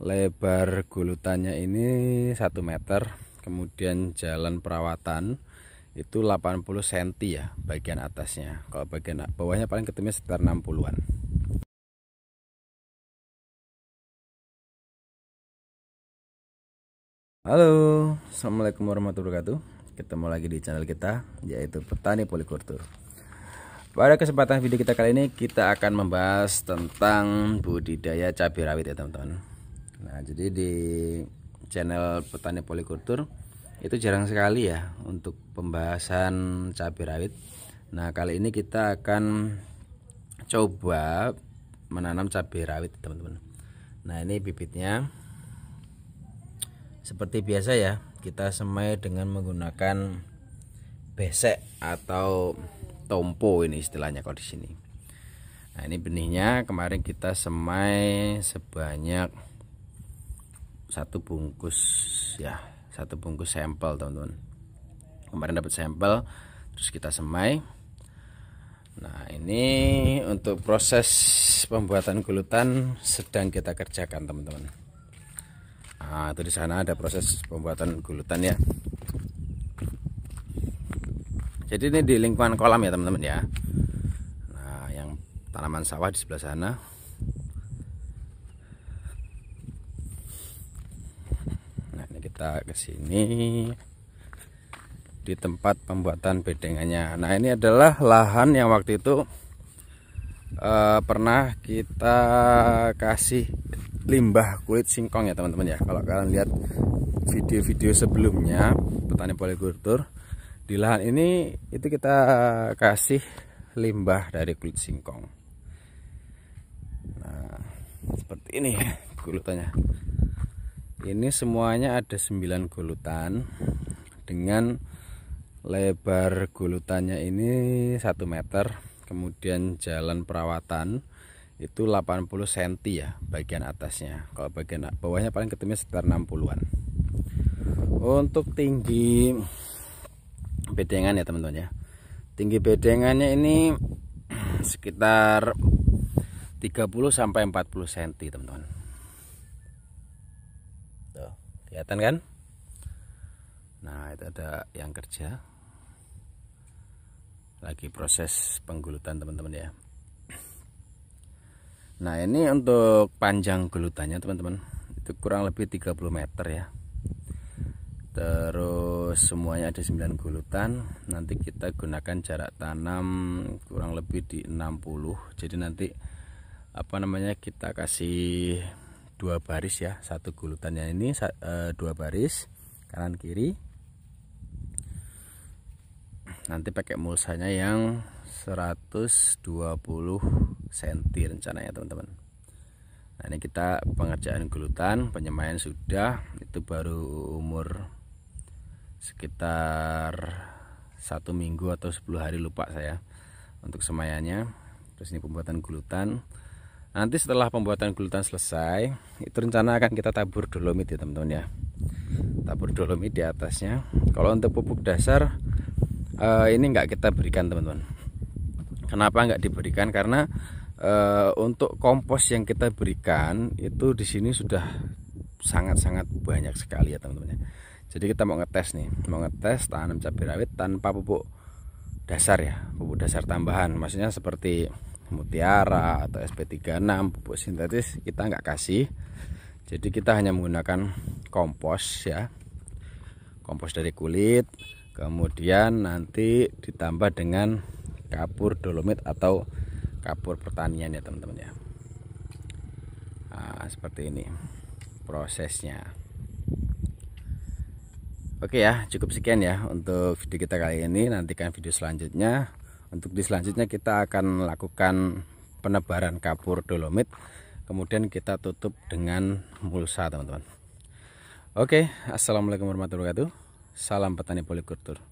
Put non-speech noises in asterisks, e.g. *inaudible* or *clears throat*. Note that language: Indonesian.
lebar gulutannya ini 1 meter kemudian jalan perawatan itu 80 cm ya bagian atasnya kalau bagian bawahnya paling ketemu sekitar 60-an Halo Assalamualaikum warahmatullahi wabarakatuh ketemu lagi di channel kita yaitu petani polikultur pada kesempatan video kita kali ini kita akan membahas tentang budidaya cabai rawit ya teman-teman Nah, jadi di channel petani polikultur itu jarang sekali ya untuk pembahasan cabai rawit. Nah, kali ini kita akan coba menanam cabai rawit, teman-teman. Nah, ini bibitnya. Seperti biasa ya, kita semai dengan menggunakan besek atau tompo ini istilahnya kalau di sini. Nah, ini benihnya kemarin kita semai sebanyak satu bungkus ya satu bungkus sampel teman-teman kemarin dapat sampel terus kita semai nah ini untuk proses pembuatan gulutan sedang kita kerjakan teman-teman nah itu di sana ada proses pembuatan gulutan ya jadi ini di lingkungan kolam ya teman-teman ya nah yang tanaman sawah di sebelah sana kita ke sini di tempat pembuatan bedengannya. Nah, ini adalah lahan yang waktu itu uh, pernah kita kasih limbah kulit singkong ya, teman-teman ya. Kalau kalian lihat video-video sebelumnya petani polikultur di lahan ini itu kita kasih limbah dari kulit singkong. Nah, seperti ini kulitannya ini semuanya ada 9 gulutan dengan lebar gulutannya ini 1 meter kemudian jalan perawatan itu 80 cm ya bagian atasnya kalau bagian bawahnya paling ketemu sekitar 60-an untuk tinggi bedengan ya teman-teman ya tinggi bedengannya ini *clears throat* sekitar 30 sampai 40 cm teman-teman kelihatan kan nah itu ada yang kerja lagi proses penggulutan teman-teman ya nah ini untuk panjang gulutannya teman-teman itu kurang lebih 30 meter ya terus semuanya ada 9 gulutan nanti kita gunakan jarak tanam kurang lebih di 60 jadi nanti apa namanya kita kasih dua baris ya satu gulutannya ini eh, dua baris kanan kiri nanti pakai mulsanya yang 120 cm rencananya teman-teman nah ini kita pengerjaan gulutan penyemaian sudah itu baru umur sekitar satu minggu atau 10 hari lupa saya untuk semayanya terus ini pembuatan gulutan nanti setelah pembuatan gulutan selesai itu rencana akan kita tabur dolomit ya teman-teman ya tabur dolomit di atasnya kalau untuk pupuk dasar eh, ini nggak kita berikan teman-teman kenapa nggak diberikan karena eh, untuk kompos yang kita berikan itu di sini sudah sangat-sangat banyak sekali ya teman-teman ya jadi kita mau ngetes nih mau ngetes tanam cabai rawit tanpa pupuk dasar ya pupuk dasar tambahan maksudnya seperti mutiara atau SP36 pupuk sintetis kita nggak kasih jadi kita hanya menggunakan kompos ya kompos dari kulit kemudian nanti ditambah dengan kapur dolomit atau kapur pertanian ya teman-teman ya nah, seperti ini prosesnya Oke ya cukup sekian ya untuk video kita kali ini nantikan video selanjutnya untuk di selanjutnya kita akan lakukan penebaran kapur dolomit kemudian kita tutup dengan mulsa teman-teman oke assalamualaikum warahmatullahi wabarakatuh salam petani polikultur